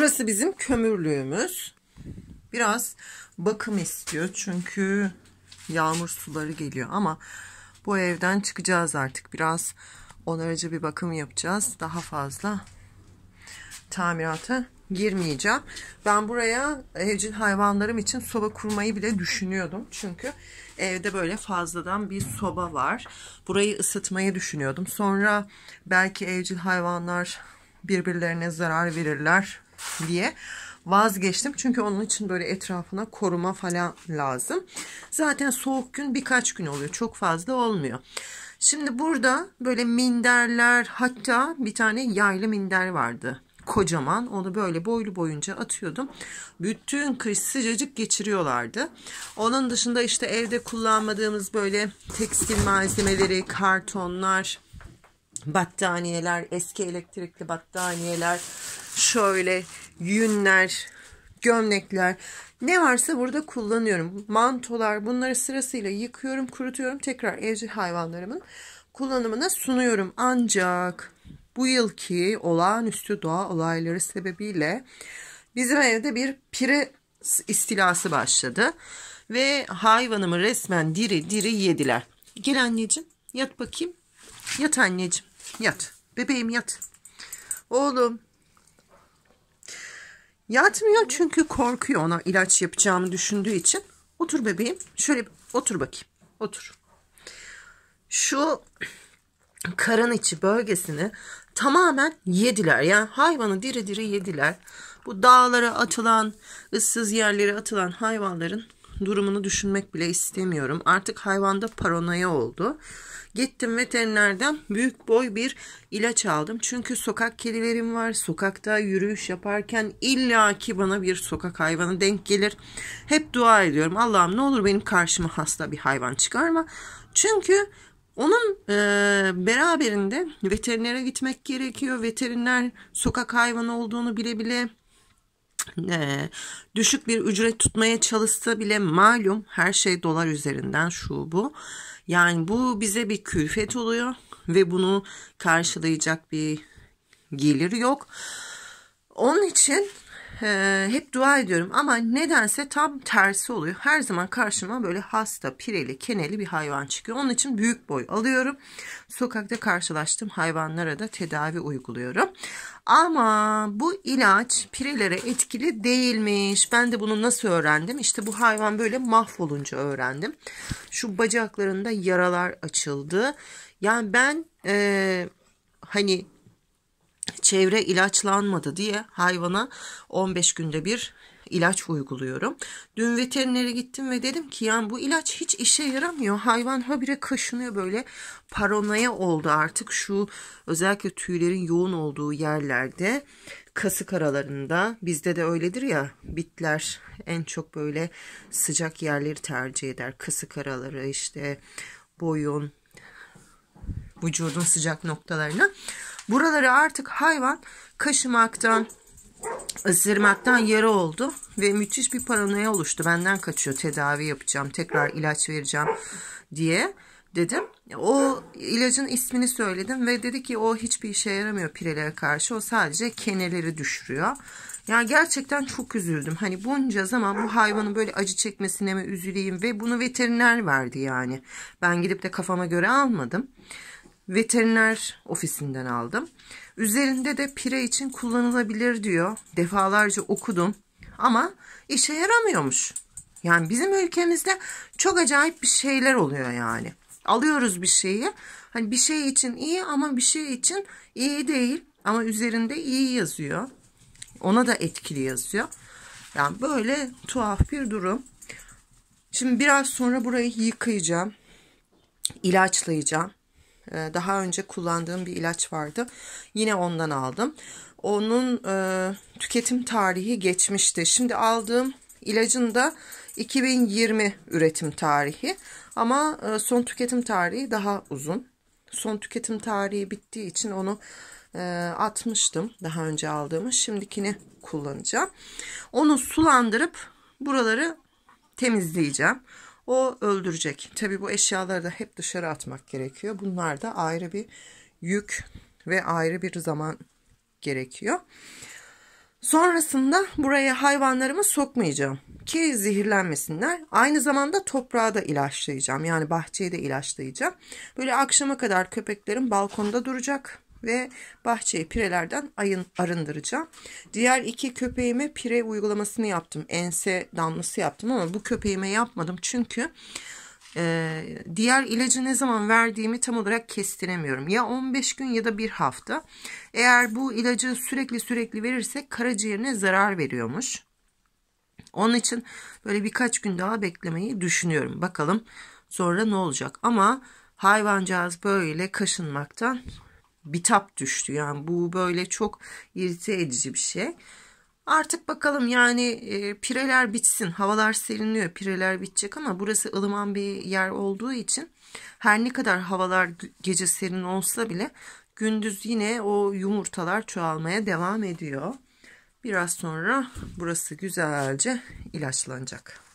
Burası bizim kömürlüğümüz. Biraz bakım istiyor çünkü yağmur suları geliyor ama bu evden çıkacağız artık. Biraz onarıcı bir bakım yapacağız. Daha fazla tamirata girmeyeceğim. Ben buraya evcil hayvanlarım için soba kurmayı bile düşünüyordum. Çünkü evde böyle fazladan bir soba var. Burayı ısıtmayı düşünüyordum. Sonra belki evcil hayvanlar birbirlerine zarar verirler diye vazgeçtim. Çünkü onun için böyle etrafına koruma falan lazım. Zaten soğuk gün birkaç gün oluyor. Çok fazla olmuyor. Şimdi burada böyle minderler hatta bir tane yaylı minder vardı. Kocaman onu böyle boylu boyunca atıyordum. Bütün kış sıcacık geçiriyorlardı. Onun dışında işte evde kullanmadığımız böyle tekstil malzemeleri, kartonlar, battaniyeler, eski elektrikli battaniyeler, şöyle yünler, gömlekler ne varsa burada kullanıyorum. Mantolar bunları sırasıyla yıkıyorum, kurutuyorum. Tekrar evcil hayvanlarımın kullanımına sunuyorum. Ancak bu yılki olağanüstü doğa olayları sebebiyle bizim evde bir pire istilası başladı. Ve hayvanımı resmen diri diri yediler. Gel anneciğim yat bakayım. Yat anneciğim yat. Bebeğim yat. Oğlum Yatmıyor çünkü korkuyor ona ilaç yapacağımı düşündüğü için. Otur bebeğim. Şöyle otur bakayım. Otur. Şu karın içi bölgesini tamamen yediler. Yani hayvanı diri diri yediler. Bu dağlara atılan, ıssız yerlere atılan hayvanların durumunu düşünmek bile istemiyorum. Artık hayvanda paranoya oldu. Gittim veterinerden büyük boy bir ilaç aldım. Çünkü sokak kedilerim var. Sokakta yürüyüş yaparken illaki bana bir sokak hayvanı denk gelir. Hep dua ediyorum. Allah'ım ne olur benim karşıma hasta bir hayvan çıkarma. Çünkü onun e, beraberinde veterinere gitmek gerekiyor. Veteriner sokak hayvanı olduğunu bile bile e, düşük bir ücret tutmaya çalışsa bile malum her şey dolar üzerinden şu bu. Yani bu bize bir külfet oluyor ve bunu karşılayacak bir gelir yok. Onun için e, hep dua ediyorum ama nedense tam tersi oluyor. Her zaman karşıma böyle hasta, pireli, keneli bir hayvan çıkıyor. Onun için büyük boy alıyorum. Sokakta karşılaştığım hayvanlara da tedavi uyguluyorum. Ama bu ilaç pirelere etkili değilmiş. Ben de bunu nasıl öğrendim? İşte bu hayvan böyle mahvolunca öğrendim. Şu bacaklarında yaralar açıldı. Yani ben e, hani çevre ilaçlanmadı diye hayvana 15 günde bir ilaç uyguluyorum. Dün veterinere gittim ve dedim ki yani bu ilaç hiç işe yaramıyor. Hayvan habire kaşınıyor böyle paranoya oldu artık şu özellikle tüylerin yoğun olduğu yerlerde kasık aralarında bizde de öyledir ya bitler en çok böyle sıcak yerleri tercih eder. Kasık araları işte boyun vücudun sıcak noktalarına. Buraları artık hayvan kaşımaktan, ısırmaktan yara oldu ve müthiş bir paranoya oluştu. Benden kaçıyor tedavi yapacağım tekrar ilaç vereceğim diye dedim. O ilacın ismini söyledim ve dedi ki o hiçbir işe yaramıyor pirelere karşı. O sadece keneleri düşürüyor. Yani gerçekten çok üzüldüm. Hani bunca zaman bu hayvanın böyle acı çekmesine mi üzüleyim ve bunu veteriner verdi yani. Ben gidip de kafama göre almadım veteriner ofisinden aldım. Üzerinde de pire için kullanılabilir diyor. Defalarca okudum ama işe yaramıyormuş. Yani bizim ülkemizde çok acayip bir şeyler oluyor yani. Alıyoruz bir şeyi. Hani bir şey için iyi ama bir şey için iyi değil. Ama üzerinde iyi yazıyor. Ona da etkili yazıyor. Yani böyle tuhaf bir durum. Şimdi biraz sonra burayı yıkayacağım. İlaçlayacağım. Ee, daha önce kullandığım bir ilaç vardı. Yine ondan aldım. Onun e, tüketim tarihi geçmişti. Şimdi aldığım ilacın da 2020 üretim tarihi ama e, son tüketim tarihi daha uzun. Son tüketim tarihi bittiği için onu e, atmıştım daha önce aldığımı. Şimdikini kullanacağım. Onu sulandırıp buraları temizleyeceğim. O öldürecek. Tabi bu eşyaları da hep dışarı atmak gerekiyor. Bunlar da ayrı bir yük ve ayrı bir zaman gerekiyor. Sonrasında buraya hayvanlarımı sokmayacağım ki zehirlenmesinler. Aynı zamanda toprağı da ilaçlayacağım. Yani bahçeyi de ilaçlayacağım. Böyle akşama kadar köpeklerim balkonda duracak ve bahçeyi pirelerden ayın, arındıracağım. Diğer iki köpeğime pire uygulamasını yaptım. Ense damlası yaptım ama bu köpeğime yapmadım. Çünkü e, diğer ilacı ne zaman verdiğimi tam olarak kestiremiyorum. Ya 15 gün ya da bir hafta. Eğer bu ilacı sürekli sürekli verirsek karaciğerine zarar veriyormuş. Onun için böyle birkaç gün daha beklemeyi düşünüyorum. Bakalım sonra ne olacak. Ama hayvancağız böyle kaşınmaktan bitap düştü. Yani bu böyle çok irite edici bir şey. Artık bakalım yani e, pireler bitsin. Havalar seriniyor. Pireler bitecek ama burası ılıman bir yer olduğu için her ne kadar havalar gece serin olsa bile gündüz yine o yumurtalar çoğalmaya devam ediyor. Biraz sonra burası güzelce ilaçlanacak.